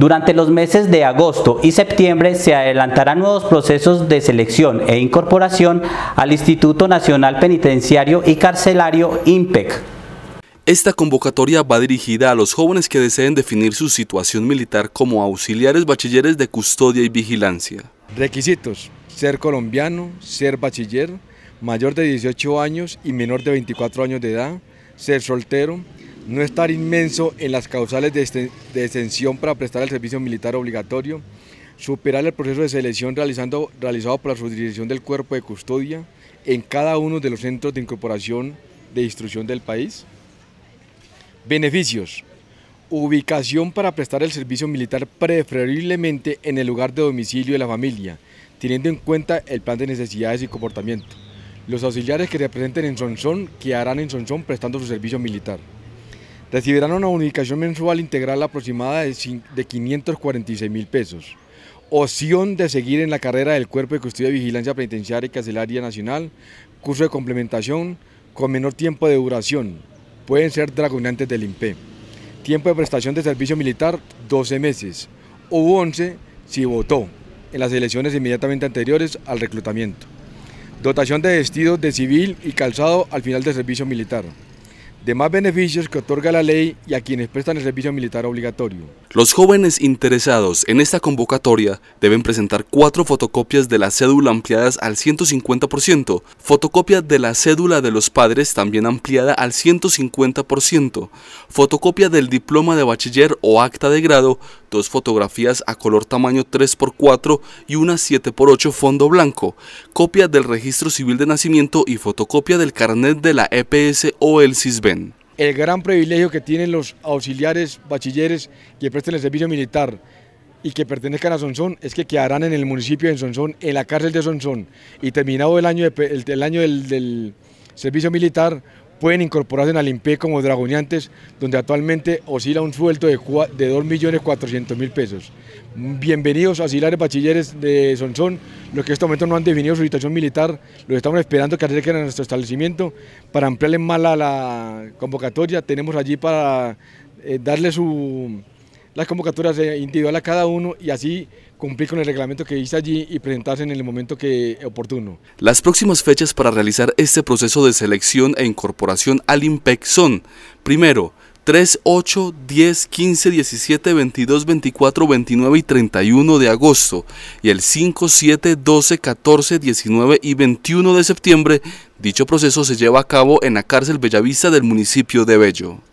Durante los meses de agosto y septiembre se adelantarán nuevos procesos de selección e incorporación al Instituto Nacional Penitenciario y Carcelario INPEC. Esta convocatoria va dirigida a los jóvenes que deseen definir su situación militar como auxiliares bachilleres de custodia y vigilancia. Requisitos, ser colombiano, ser bachiller, mayor de 18 años y menor de 24 años de edad, ser soltero, no estar inmenso en las causales este, de, extensión para prestar el servicio militar obligatorio, superar el proceso de selección realizado por la subdirección del cuerpo de custodia en cada uno de los centros de incorporación de instrucción del país. Beneficios. Ubicación para prestar el servicio militar preferiblemente en el lugar de domicilio de la familia, teniendo en cuenta el plan de necesidades y comportamiento. Los auxiliares que representen en Sonsón harán en Sonsón prestando su servicio militar recibirán una unificación mensual integral aproximada de 546 mil pesos. Opción de seguir en la carrera del Cuerpo de Custodia de Vigilancia Penitenciaria y Carcelaria Nacional, curso de complementación con menor tiempo de duración, pueden ser dragonantes del INPE. Tiempo de prestación de servicio militar, 12 meses, o 11 si votó en las elecciones inmediatamente anteriores al reclutamiento. Dotación de vestidos de civil y calzado al final del servicio militar de más beneficios que otorga la ley y a quienes prestan el servicio militar obligatorio. Los jóvenes interesados en esta convocatoria deben presentar cuatro fotocopias de la cédula ampliadas al 150%, fotocopia de la cédula de los padres también ampliada al 150%, fotocopia del diploma de bachiller o acta de grado dos fotografías a color tamaño 3x4 y una 7x8 fondo blanco, copia del registro civil de nacimiento y fotocopia del carnet de la EPS o el CISBEN. El gran privilegio que tienen los auxiliares, bachilleres que presten el servicio militar y que pertenezcan a Sonsón es que quedarán en el municipio de Sonsón, en la cárcel de Sonsón y terminado el año, año del servicio militar pueden incorporarse en Alimpié como dragoneantes, donde actualmente oscila un sueldo de, 2.400.000 pesos. Bienvenidos a Silares bachilleres de Sonsón, los que en este momento no han definido su situación militar, los estamos esperando que acerquen a nuestro establecimiento para ampliarle más la, la convocatoria. Tenemos allí para eh, darle su las convocatorias individual a cada uno y así cumplir con el reglamento que dice allí y presentarse en el momento que oportuno. Las próximas fechas para realizar este proceso de selección e incorporación al IMPEC son, primero, 3, 8, 10, 15, 17, 22, 24, 29 y 31 de agosto y el 5, 7, 12, 14, 19 y 21 de septiembre, dicho proceso se lleva a cabo en la cárcel Bellavista del municipio de Bello.